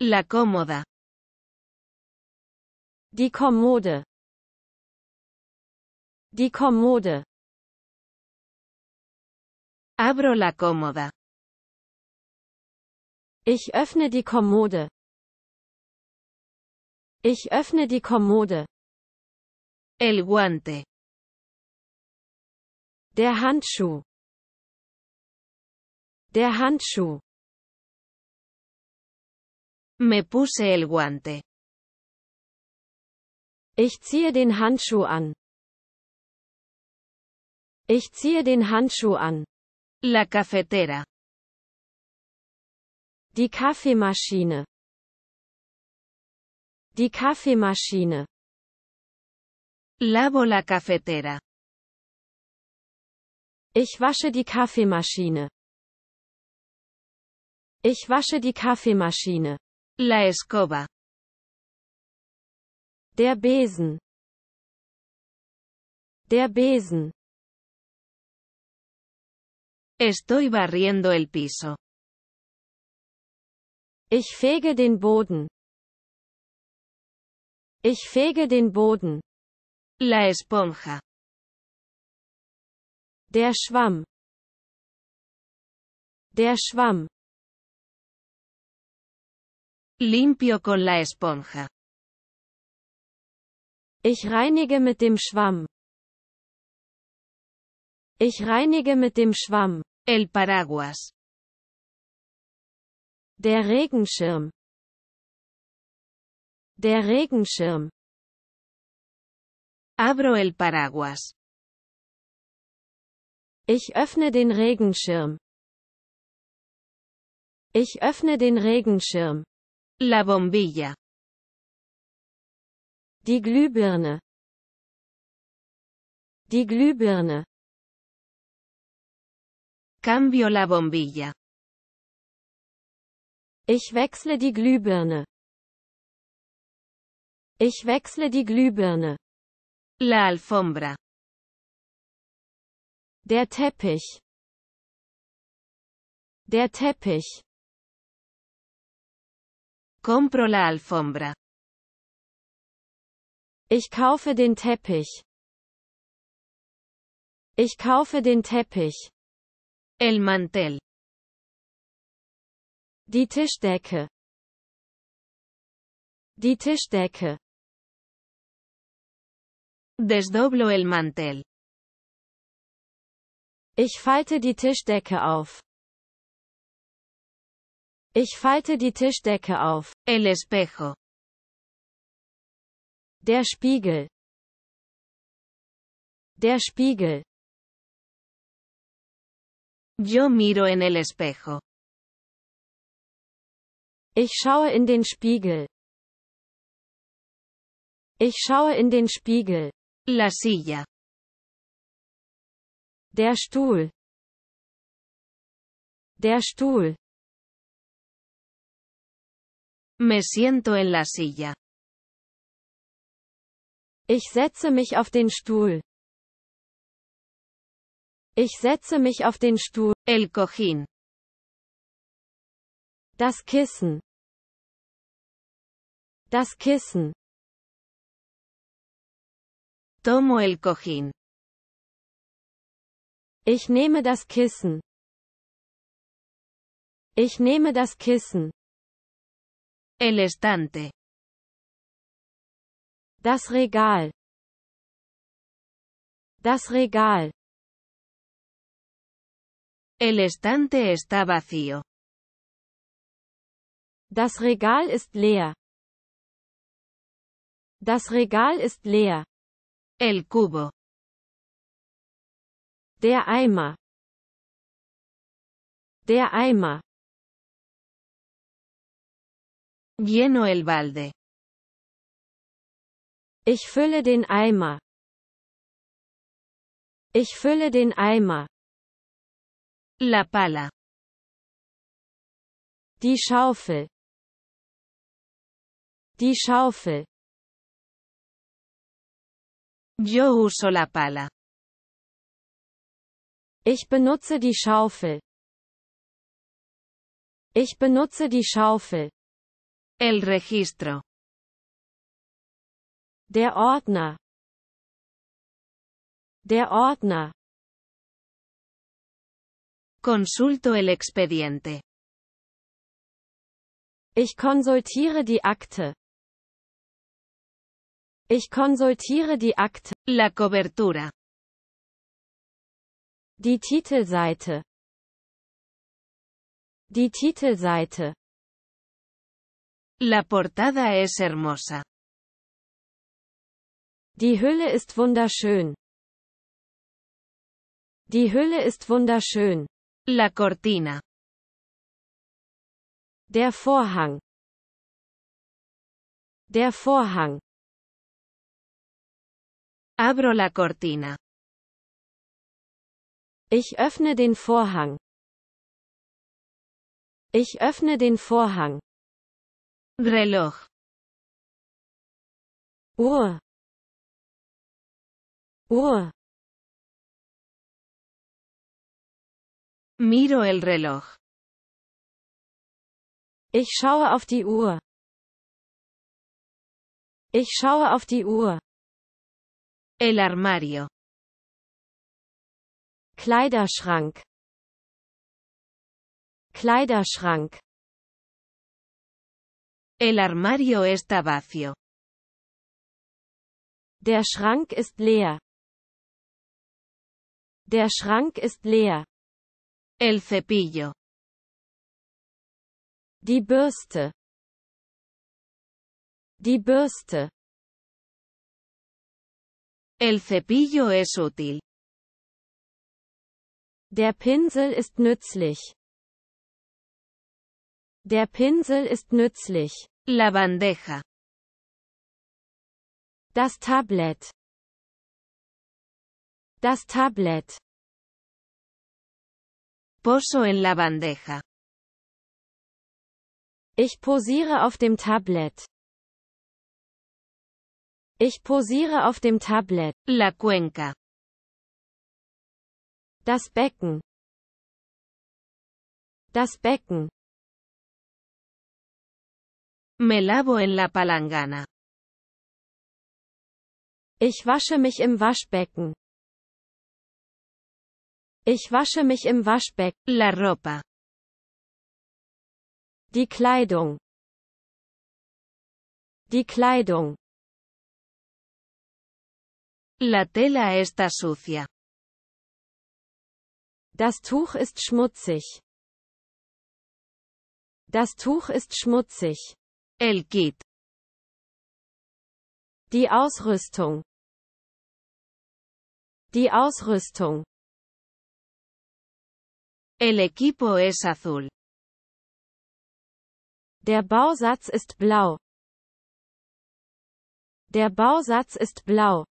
La cómoda. Die Kommode. Die Kommode. Abro la cómoda. Ich öffne die Kommode. Ich öffne die Kommode. El guante. Der Handschuh. Der Handschuh. Me puse el guante. Ich ziehe den Handschuh an. Ich ziehe den Handschuh an. La cafetera. Die Kaffeemaschine. Die Kaffeemaschine. Lavo la cafetera. Ich wasche die Kaffeemaschine. Ich wasche die Kaffeemaschine. La escoba. Der Besen. Der Besen. Estoy barriendo el piso. Ich fege den Boden. Ich fege den Boden. La esponja. Der Schwamm. Der Schwamm. Limpio con la esponja. Ich reinige mit dem Schwamm. Ich reinige mit dem Schwamm. El paraguas. Der Regenschirm. Der Regenschirm. Abro el paraguas. Ich öffne den Regenschirm. Ich öffne den Regenschirm. La bombilla. Die Glühbirne. Die Glühbirne. Cambio la bombilla. Ich wechsle die Glühbirne. Ich wechsle die Glühbirne. La alfombra. Der Teppich. Der Teppich. Compro la alfombra. Ich kaufe den Teppich. Ich kaufe den Teppich. El mantel. Die Tischdecke. Die Tischdecke. Desdoblo el mantel. Ich falte die Tischdecke auf. Ich falte die Tischdecke auf. El espejo. Der Spiegel. Der Spiegel. Yo miro en el espejo. Ich schaue in den Spiegel. Ich schaue in den Spiegel. La silla. Der Stuhl. Der Stuhl. Me siento en la silla. Ich setze mich auf den Stuhl. Ich setze mich auf den Stuhl. El cojín. Das Kissen. Das Kissen. Tomo el cojín. Ich nehme das Kissen. Ich nehme das Kissen. El estante. Das Regal. Das Regal. El estante está vacío. Das Regal ist leer. Das Regal ist leer. El cubo. Der Eimer. Der Eimer. Lleno el balde. Ich fülle den Eimer. Ich fülle den Eimer. La pala. Die Schaufel. Die Schaufel. Yo uso la pala. Ich benutze die Schaufel. Ich benutze die Schaufel. El registro. Der Ordner. Der Ordner. Consulto el expediente. Ich konsultiere die Akte. Ich konsultiere die Akte. La cobertura. Die Titelseite. Die Titelseite. La portada es hermosa. Die Hülle ist wunderschön. Die Hülle ist wunderschön. La cortina. Der Vorhang. Der Vorhang. Abro la cortina. Ich öffne den Vorhang. Ich öffne den Vorhang. Reloj. Uhr. Uhr. Miro el reloj. Ich schaue auf die Uhr. Ich schaue auf die Uhr. El armario. Kleiderschrank. Kleiderschrank. El armario está vacío. Der Schrank ist leer. Der Schrank ist leer. El cepillo. Die Bürste. Die Bürste. El cepillo es útil. Der Pinsel ist nützlich. Der Pinsel ist nützlich. La bandeja. Das Tablet. Das Tablet. Poso en la bandeja. Ich posiere auf dem Tablet. Ich posiere auf dem Tablet. La cuenca. Das Becken. Das Becken. Me lavo en la palangana. Ich wasche mich im Waschbecken. Ich wasche mich im Waschbecken. La ropa. Die Kleidung. Die Kleidung. La tela está sucia. Das Tuch ist schmutzig. Das Tuch ist schmutzig. El Kit. Die Ausrüstung. Die Ausrüstung. El equipo es azul. Der Bausatz ist blau. Der Bausatz ist blau.